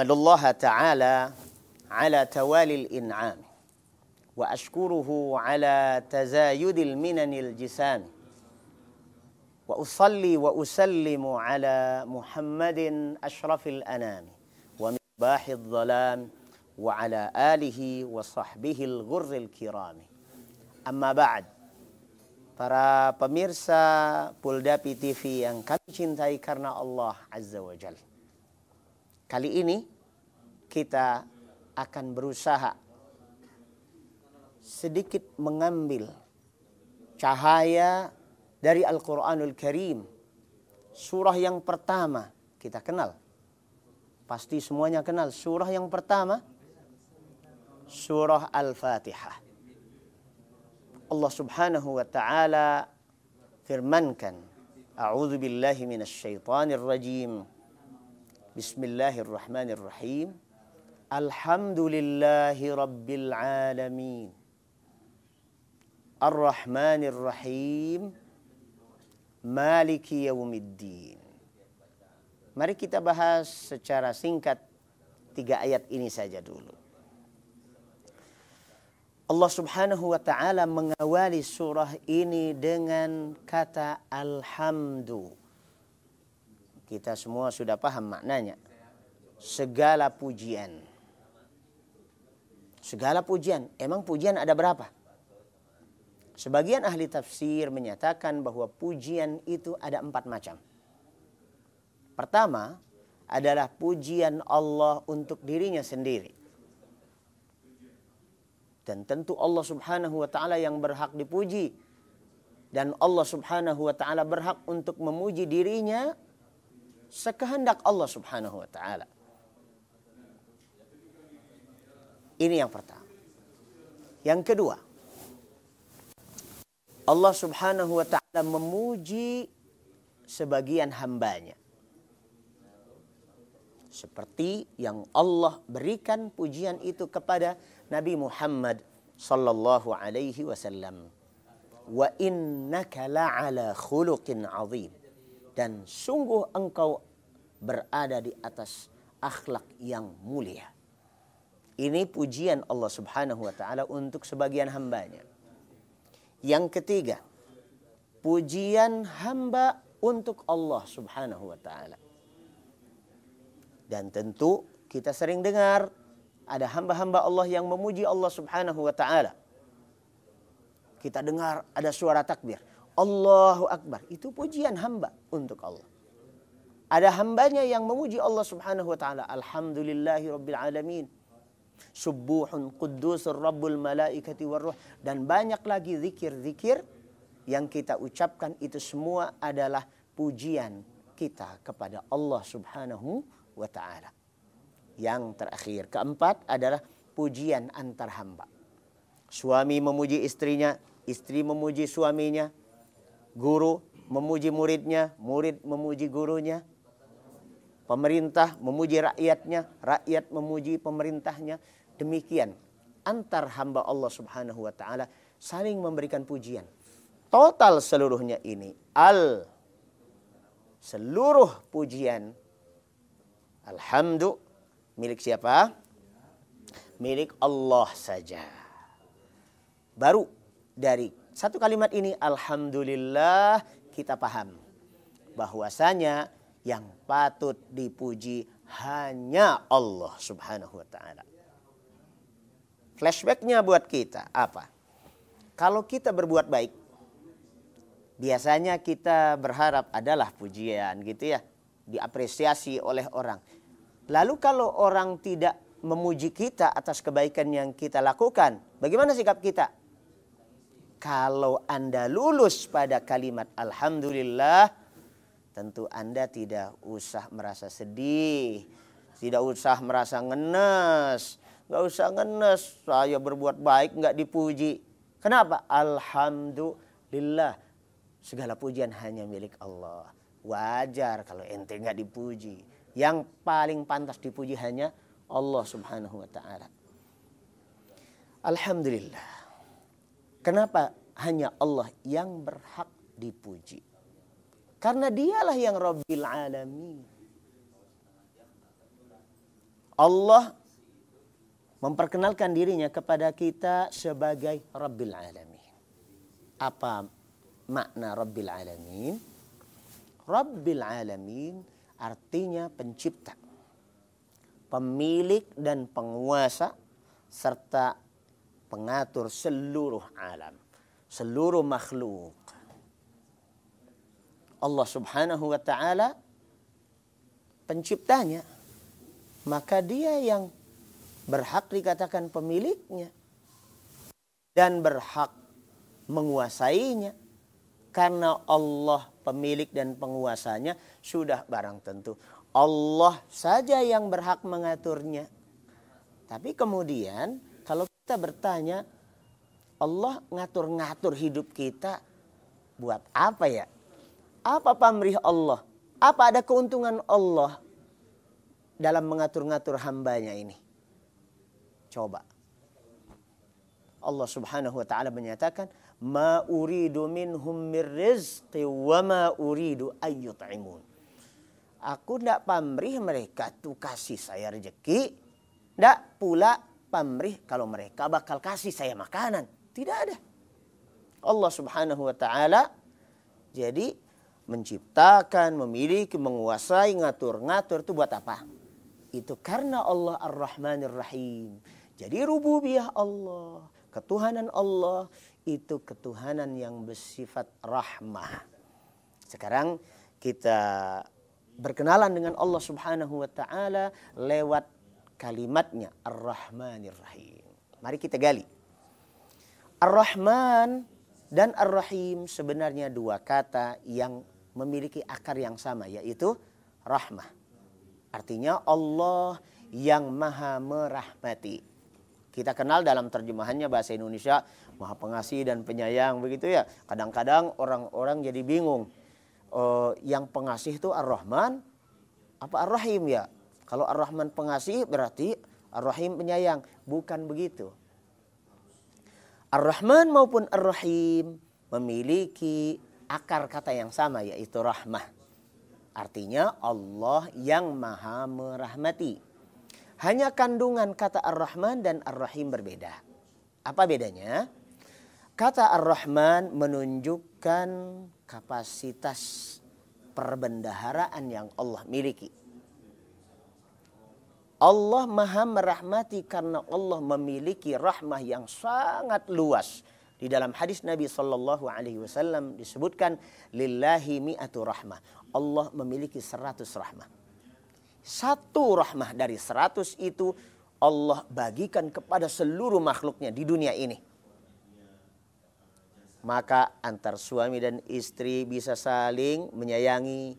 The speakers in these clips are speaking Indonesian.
أحمد الله تعالى على توالي الإنعام وأشكره على تزايد المنن الجسام وأصلي وأسلم على محمد أشرف الأنام ومصباح الظلام وعلى آله وصحبه الغر الكرام أما بعد Para pemirsa Puldapi TV yang kami cintai karena Allah Azza wa Jalla. Kali ini kita akan berusaha sedikit mengambil cahaya dari Al-Quranul Karim. Surah yang pertama kita kenal. Pasti semuanya kenal. Surah yang pertama, Surah Al-Fatihah. Allah subhanahu wa ta'ala firmankan. A'udhu billahi minasyaitanir rajim. Bismillahirrahmanirrahim. Alhamdulillahi Rabbil Alamin. Ar-Rahmanirrahim. Maliki Yawmiddin. Mari kita bahas secara singkat tiga ayat ini saja dulu. Allah Subhanahu wa taala mengawali surah ini dengan kata Alhamdulillah. Kita semua sudah paham maknanya. Segala pujian. Segala pujian. Emang pujian ada berapa? Sebagian ahli tafsir menyatakan bahwa pujian itu ada empat macam. Pertama adalah pujian Allah untuk dirinya sendiri. Dan tentu Allah subhanahu wa ta'ala yang berhak dipuji. Dan Allah subhanahu wa ta'ala berhak untuk memuji dirinya sekehendak Allah Subhanahu wa taala. Ini yang pertama. Yang kedua, Allah Subhanahu wa taala memuji sebagian hambanya. Seperti yang Allah berikan pujian itu kepada Nabi Muhammad sallallahu alaihi wasallam. Wa innaka la'ala khuluqin azim dan sungguh engkau berada di atas akhlak yang mulia. Ini pujian Allah Subhanahu wa taala untuk sebagian hambanya. Yang ketiga, pujian hamba untuk Allah Subhanahu wa taala. Dan tentu kita sering dengar ada hamba-hamba Allah yang memuji Allah Subhanahu wa taala. Kita dengar ada suara takbir. Allahu Akbar. Itu pujian hamba untuk Allah. Ada hambanya yang memuji Allah subhanahu wa ta'ala. Alhamdulillahi rabbil alamin. Subuhun quddusur rabbul malaikati warruh. Dan banyak lagi zikir-zikir yang kita ucapkan itu semua adalah pujian kita kepada Allah subhanahu wa ta'ala. Yang terakhir, keempat adalah pujian antar hamba. Suami memuji istrinya, istri memuji suaminya, guru memuji muridnya, murid memuji gurunya, pemerintah memuji rakyatnya, rakyat memuji pemerintahnya. Demikian antar hamba Allah Subhanahu wa taala saling memberikan pujian. Total seluruhnya ini al seluruh pujian alhamdulillah milik siapa? Milik Allah saja. Baru dari satu kalimat ini alhamdulillah kita paham bahwasanya yang patut dipuji hanya Allah Subhanahu wa taala. Flashbacknya buat kita apa? Kalau kita berbuat baik, biasanya kita berharap adalah pujian gitu ya, diapresiasi oleh orang. Lalu kalau orang tidak memuji kita atas kebaikan yang kita lakukan, bagaimana sikap kita? Kalau Anda lulus pada kalimat Alhamdulillah, tentu Anda tidak usah merasa sedih, tidak usah merasa ngenes, nggak usah ngenes. Saya berbuat baik nggak dipuji. Kenapa? Alhamdulillah, segala pujian hanya milik Allah. Wajar kalau ente nggak dipuji. Yang paling pantas dipuji hanya Allah Subhanahu wa taala. Alhamdulillah. Kenapa? Hanya Allah yang berhak dipuji. Karena dialah yang Rabbil Alamin. Allah memperkenalkan dirinya kepada kita sebagai Rabbil Alamin. Apa makna Rabbil Alamin? Rabbil Alamin artinya pencipta, pemilik dan penguasa serta pengatur seluruh alam, seluruh makhluk. Allah Subhanahu wa taala penciptanya. Maka dia yang berhak dikatakan pemiliknya dan berhak menguasainya karena Allah pemilik dan penguasanya sudah barang tentu Allah saja yang berhak mengaturnya. Tapi kemudian kita bertanya, Allah ngatur-ngatur hidup kita buat apa ya? Apa pamrih Allah? Apa ada keuntungan Allah dalam mengatur-ngatur hambanya ini? Coba. Allah Subhanahu wa taala menyatakan, "Ma uridu minhum mir rizqi wa ma uridu ayyut'imun." Aku tidak pamrih mereka tuh kasih saya rezeki, tidak pula pamrih kalau mereka bakal kasih saya makanan. Tidak ada. Allah Subhanahu wa taala jadi menciptakan, memiliki, menguasai, ngatur-ngatur itu buat apa? Itu karena Allah ar ar Rahim. Jadi rububiyah Allah, ketuhanan Allah itu ketuhanan yang bersifat rahmah. Sekarang kita berkenalan dengan Allah Subhanahu wa taala lewat kalimatnya Ar-Rahmanir Rahim. Mari kita gali. Ar-Rahman dan Ar-Rahim sebenarnya dua kata yang memiliki akar yang sama yaitu rahmah. Artinya Allah yang maha merahmati. Kita kenal dalam terjemahannya bahasa Indonesia maha pengasih dan penyayang begitu ya. Kadang-kadang orang-orang jadi bingung. Uh, yang pengasih itu Ar-Rahman apa Ar-Rahim ya? Kalau Ar-Rahman pengasih berarti Ar-Rahim penyayang. Bukan begitu. Ar-Rahman maupun Ar-Rahim memiliki akar kata yang sama yaitu rahmah. Artinya Allah yang maha merahmati. Hanya kandungan kata Ar-Rahman dan Ar-Rahim berbeda. Apa bedanya? Kata Ar-Rahman menunjukkan kapasitas perbendaharaan yang Allah miliki. Allah maha merahmati karena Allah memiliki rahmah yang sangat luas. Di dalam hadis Nabi Shallallahu Alaihi Wasallam disebutkan lillahi mi'atu rahmah. Allah memiliki seratus rahmah. Satu rahmah dari seratus itu Allah bagikan kepada seluruh makhluknya di dunia ini. Maka antar suami dan istri bisa saling menyayangi,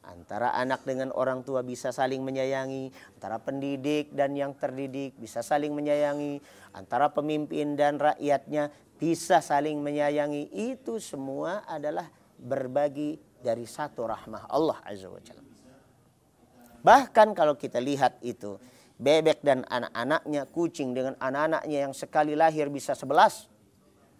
Antara anak dengan orang tua bisa saling menyayangi, antara pendidik dan yang terdidik bisa saling menyayangi, antara pemimpin dan rakyatnya bisa saling menyayangi. Itu semua adalah berbagi dari satu rahmah Allah Azza wa Jalla. Bahkan kalau kita lihat itu, bebek dan anak-anaknya, kucing dengan anak-anaknya yang sekali lahir bisa sebelas.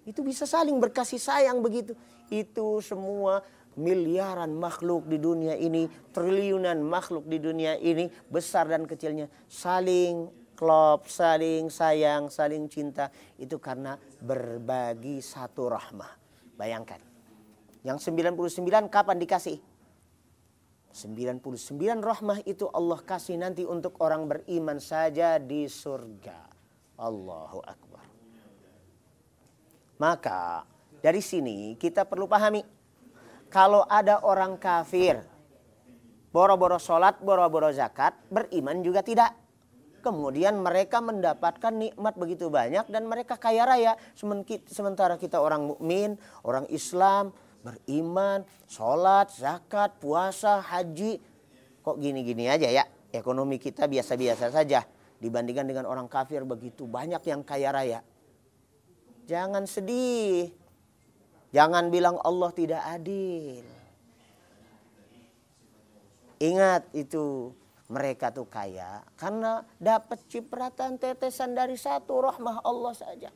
Itu bisa saling berkasih sayang begitu. Itu semua miliaran makhluk di dunia ini, triliunan makhluk di dunia ini, besar dan kecilnya, saling klop, saling sayang, saling cinta. Itu karena berbagi satu rahmah. Bayangkan. Yang 99 kapan dikasih? 99 rahmah itu Allah kasih nanti untuk orang beriman saja di surga. Allahu Akbar. Maka dari sini kita perlu pahami kalau ada orang kafir, boro-boro sholat, boro-boro zakat, beriman juga tidak. Kemudian mereka mendapatkan nikmat begitu banyak dan mereka kaya raya. Sementara kita orang mukmin, orang Islam, beriman, sholat, zakat, puasa, haji. Kok gini-gini aja ya? Ekonomi kita biasa-biasa saja dibandingkan dengan orang kafir begitu banyak yang kaya raya. Jangan sedih. Jangan bilang Allah tidak adil. Ingat itu mereka tuh kaya karena dapat cipratan tetesan dari satu rahmah Allah saja.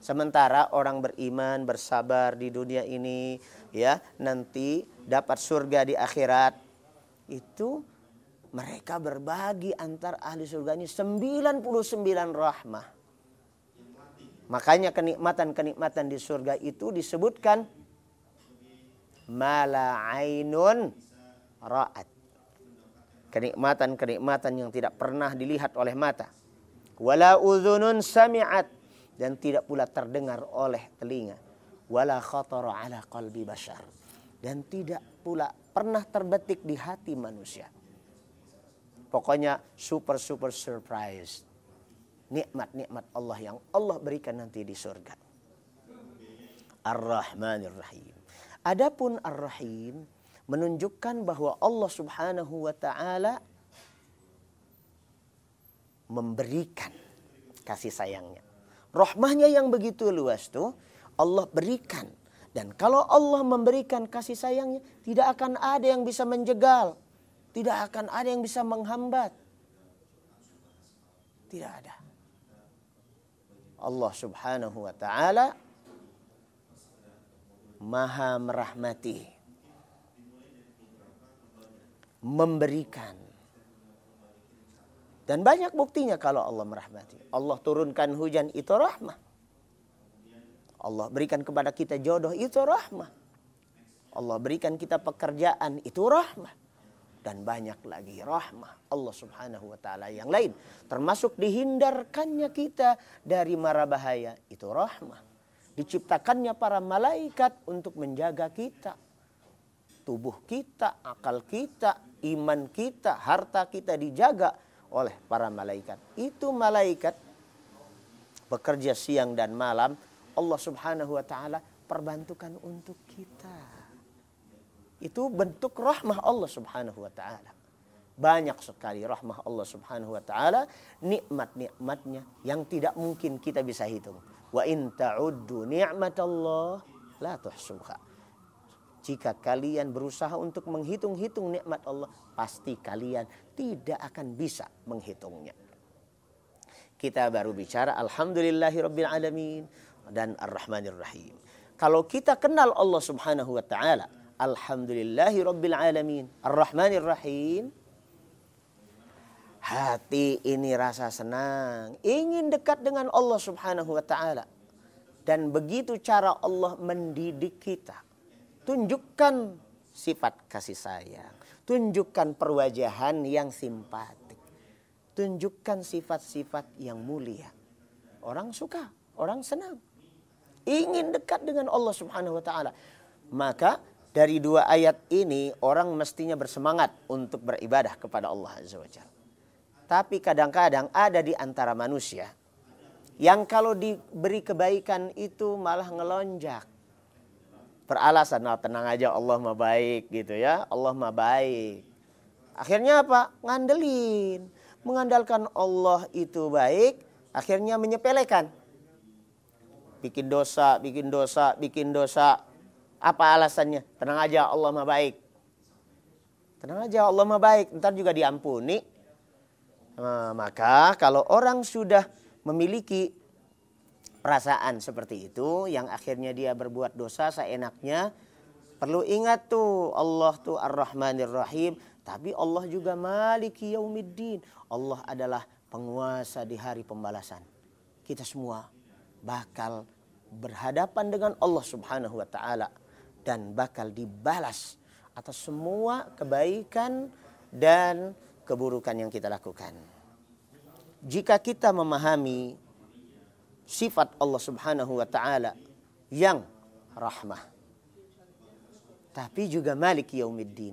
Sementara orang beriman, bersabar di dunia ini, ya, nanti dapat surga di akhirat. Itu mereka berbagi antar ahli surganya 99 rahmah. Makanya kenikmatan-kenikmatan di surga itu disebutkan mala ainun ra'at. Kenikmatan-kenikmatan yang tidak pernah dilihat oleh mata. Wala udhunun sami'at dan tidak pula terdengar oleh telinga. Wala khatara ala qalbi bashar dan tidak pula pernah terbetik di hati manusia. Pokoknya super super surprise nikmat-nikmat Allah yang Allah berikan nanti di surga. Ar-Rahmanir Rahim. Adapun Ar-Rahim menunjukkan bahwa Allah Subhanahu wa taala memberikan kasih sayangnya. Rahmahnya yang begitu luas tuh Allah berikan. Dan kalau Allah memberikan kasih sayangnya tidak akan ada yang bisa menjegal. Tidak akan ada yang bisa menghambat. Tidak ada. Allah Subhanahu wa taala Maha merahmati memberikan dan banyak buktinya kalau Allah merahmati. Allah turunkan hujan itu rahmah. Allah berikan kepada kita jodoh itu rahmah. Allah berikan kita pekerjaan itu rahmah dan banyak lagi rahmah Allah Subhanahu wa taala yang lain termasuk dihindarkannya kita dari mara bahaya itu rahmah diciptakannya para malaikat untuk menjaga kita tubuh kita akal kita iman kita harta kita dijaga oleh para malaikat itu malaikat bekerja siang dan malam Allah Subhanahu wa taala perbantukan untuk kita itu bentuk rahmah Allah Subhanahu wa taala. Banyak sekali rahmah Allah Subhanahu wa taala, nikmat-nikmatnya yang tidak mungkin kita bisa hitung. Wa in ta'uddu ni'matallah la tuhsuha. Jika kalian berusaha untuk menghitung-hitung nikmat Allah, pasti kalian tidak akan bisa menghitungnya. Kita baru bicara alhamdulillahirabbil alamin dan ar-rahmanir rahim. Kalau kita kenal Allah Subhanahu wa taala, Alhamdulillahi Rabbil Alamin. Ar-Rahmanir Rahim. Hati ini rasa senang. Ingin dekat dengan Allah subhanahu wa ta'ala. Dan begitu cara Allah mendidik kita. Tunjukkan sifat kasih sayang. Tunjukkan perwajahan yang simpatik. Tunjukkan sifat-sifat yang mulia. Orang suka, orang senang. Ingin dekat dengan Allah subhanahu wa ta'ala. Maka dari dua ayat ini orang mestinya bersemangat untuk beribadah kepada Allah Azza wa Jalla. Tapi kadang-kadang ada di antara manusia yang kalau diberi kebaikan itu malah ngelonjak. Peralasan, nah tenang aja Allah mah baik gitu ya, Allah mah baik. Akhirnya apa? Ngandelin. Mengandalkan Allah itu baik, akhirnya menyepelekan. Bikin dosa, bikin dosa, bikin dosa, apa alasannya? Tenang aja Allah mah baik. Tenang aja Allah mah baik. Ntar juga diampuni. Nah, maka kalau orang sudah memiliki perasaan seperti itu yang akhirnya dia berbuat dosa seenaknya perlu ingat tuh Allah tuh Ar-Rahmanir Rahim tapi Allah juga Maliki Yaumiddin Allah adalah penguasa di hari pembalasan kita semua bakal berhadapan dengan Allah Subhanahu wa taala dan bakal dibalas atas semua kebaikan dan keburukan yang kita lakukan. Jika kita memahami sifat Allah Subhanahu wa taala yang rahmah tapi juga malik yaumiddin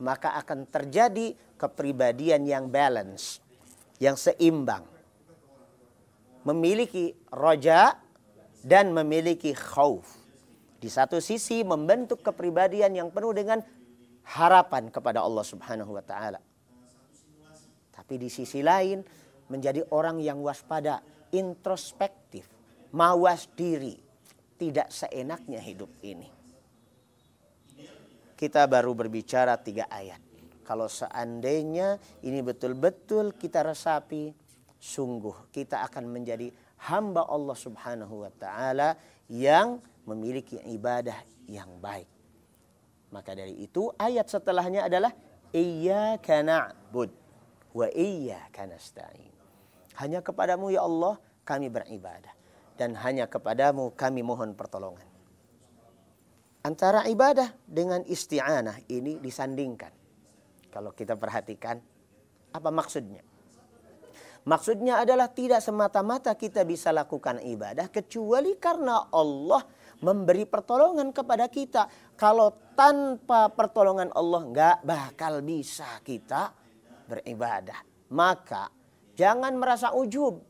maka akan terjadi kepribadian yang balance yang seimbang memiliki roja dan memiliki khauf di satu sisi membentuk kepribadian yang penuh dengan harapan kepada Allah Subhanahu wa taala. Tapi di sisi lain menjadi orang yang waspada, introspektif, mawas diri, tidak seenaknya hidup ini. Kita baru berbicara tiga ayat. Kalau seandainya ini betul-betul kita resapi, sungguh kita akan menjadi hamba Allah Subhanahu wa taala yang memiliki ibadah yang baik. Maka dari itu ayat setelahnya adalah iyyaka na'bud wa iyyaka nasta'in. Hanya kepadamu ya Allah kami beribadah dan hanya kepadamu kami mohon pertolongan. Antara ibadah dengan isti'anah ini disandingkan. Kalau kita perhatikan apa maksudnya? Maksudnya adalah tidak semata-mata kita bisa lakukan ibadah kecuali karena Allah memberi pertolongan kepada kita. Kalau tanpa pertolongan Allah nggak bakal bisa kita beribadah. Maka jangan merasa ujub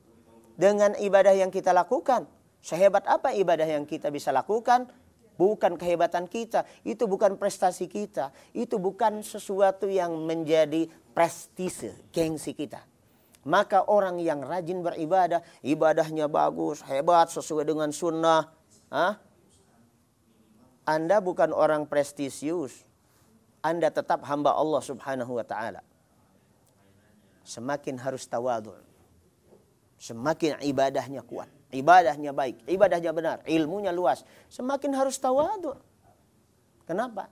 dengan ibadah yang kita lakukan. Sehebat apa ibadah yang kita bisa lakukan? Bukan kehebatan kita, itu bukan prestasi kita, itu bukan sesuatu yang menjadi prestise, gengsi kita. Maka orang yang rajin beribadah, ibadahnya bagus, hebat, sesuai dengan sunnah. Ah, anda bukan orang prestisius. Anda tetap hamba Allah Subhanahu wa taala. Semakin harus tawadul, Semakin ibadahnya kuat, ibadahnya baik, ibadahnya benar, ilmunya luas, semakin harus tawadul. Kenapa?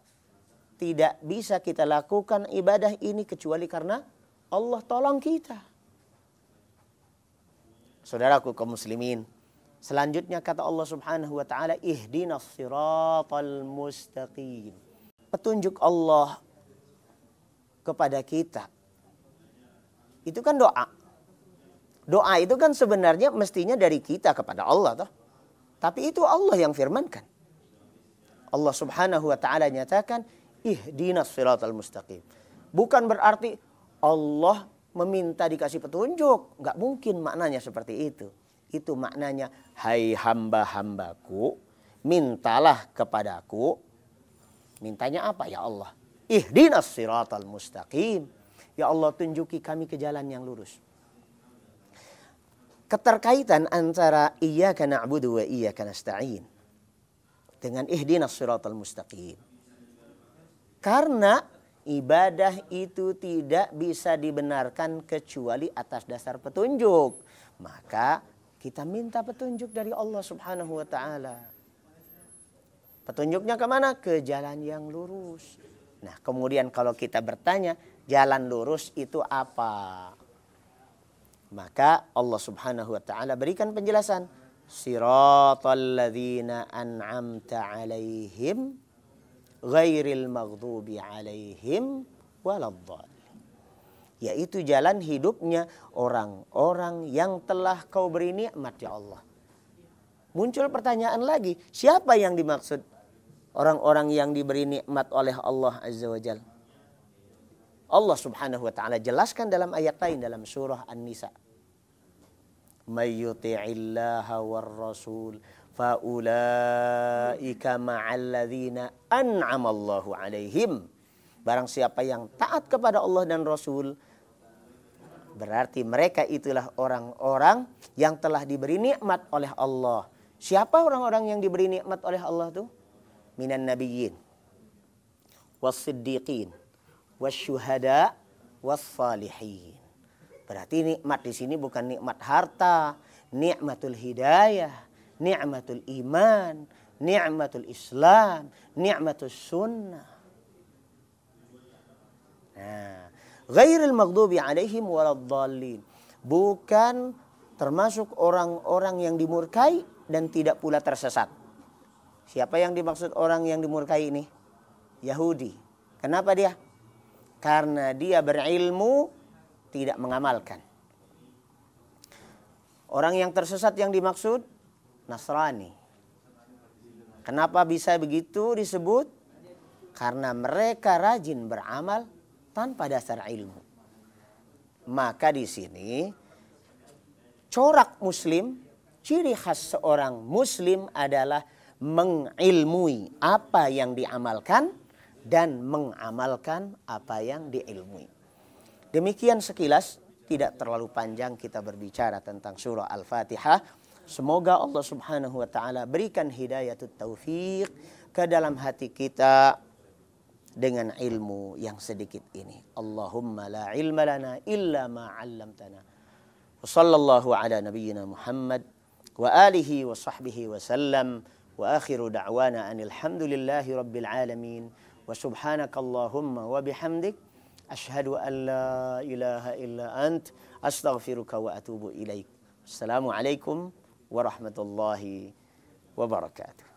Tidak bisa kita lakukan ibadah ini kecuali karena Allah tolong kita. Saudaraku kaum muslimin, Selanjutnya kata Allah Subhanahu wa taala ihdinas siratal mustaqim. Petunjuk Allah kepada kita. Itu kan doa. Doa itu kan sebenarnya mestinya dari kita kepada Allah toh. Tapi itu Allah yang firmankan. Allah Subhanahu wa taala nyatakan ihdinas siratal mustaqim. Bukan berarti Allah meminta dikasih petunjuk, Gak mungkin maknanya seperti itu. Itu maknanya, hai hamba-hambaku, mintalah kepadaku. Mintanya apa ya Allah? Ihdinas siratal mustaqim. Ya Allah tunjuki kami ke jalan yang lurus. Keterkaitan antara iyyaka na'budu wa iyyaka nasta'in dengan ihdinas siratal mustaqim. Karena ibadah itu tidak bisa dibenarkan kecuali atas dasar petunjuk. Maka kita minta petunjuk dari Allah Subhanahu wa taala. Petunjuknya kemana? Ke jalan yang lurus. Nah, kemudian kalau kita bertanya, jalan lurus itu apa? Maka Allah Subhanahu wa taala berikan penjelasan. Siratul ladhina an'amta 'alaihim ghairil maghdubi 'alaihim Waladzal yaitu jalan hidupnya orang-orang yang telah kau beri nikmat ya Allah. Muncul pertanyaan lagi, siapa yang dimaksud orang-orang yang diberi nikmat oleh Allah Azza wa Jal? Allah Subhanahu wa taala jelaskan dalam ayat lain dalam surah An-Nisa. May war rasul faulaika an'amallahu 'alaihim Barang siapa yang taat kepada Allah dan Rasul, berarti mereka itulah orang-orang yang telah diberi nikmat oleh Allah. Siapa orang-orang yang diberi nikmat oleh Allah tuh? Minan nabiyyin, was-siddiqin, was Berarti nikmat di sini bukan nikmat harta, nikmatul hidayah, nikmatul iman, nikmatul Islam, nikmatul sunnah. Gairil ghairil maghdubi alaihim waladhalin. Bukan termasuk orang-orang yang dimurkai dan tidak pula tersesat. Siapa yang dimaksud orang yang dimurkai ini? Yahudi. Kenapa dia? Karena dia berilmu tidak mengamalkan. Orang yang tersesat yang dimaksud Nasrani. Kenapa bisa begitu disebut? Karena mereka rajin beramal tanpa dasar ilmu. Maka di sini corak muslim, ciri khas seorang muslim adalah mengilmui apa yang diamalkan dan mengamalkan apa yang diilmui. Demikian sekilas tidak terlalu panjang kita berbicara tentang surah Al-Fatihah. Semoga Allah Subhanahu wa taala berikan hidayah taufiq ke dalam hati kita dengan ilmu yang sedikit ini. Allahumma la ilma lana illa ma 'allamtana. Wa sallallahu ala nabiyyina Muhammad wa alihi wa sahbihi wa sallam wa akhiru da'wana anilhamdulillahi rabbil alamin wa subhanakallahumma wa bihamdik Ashhadu an la ilaha illa ant astaghfiruka wa atubu ilaik. Assalamualaikum warahmatullahi wabarakatuh.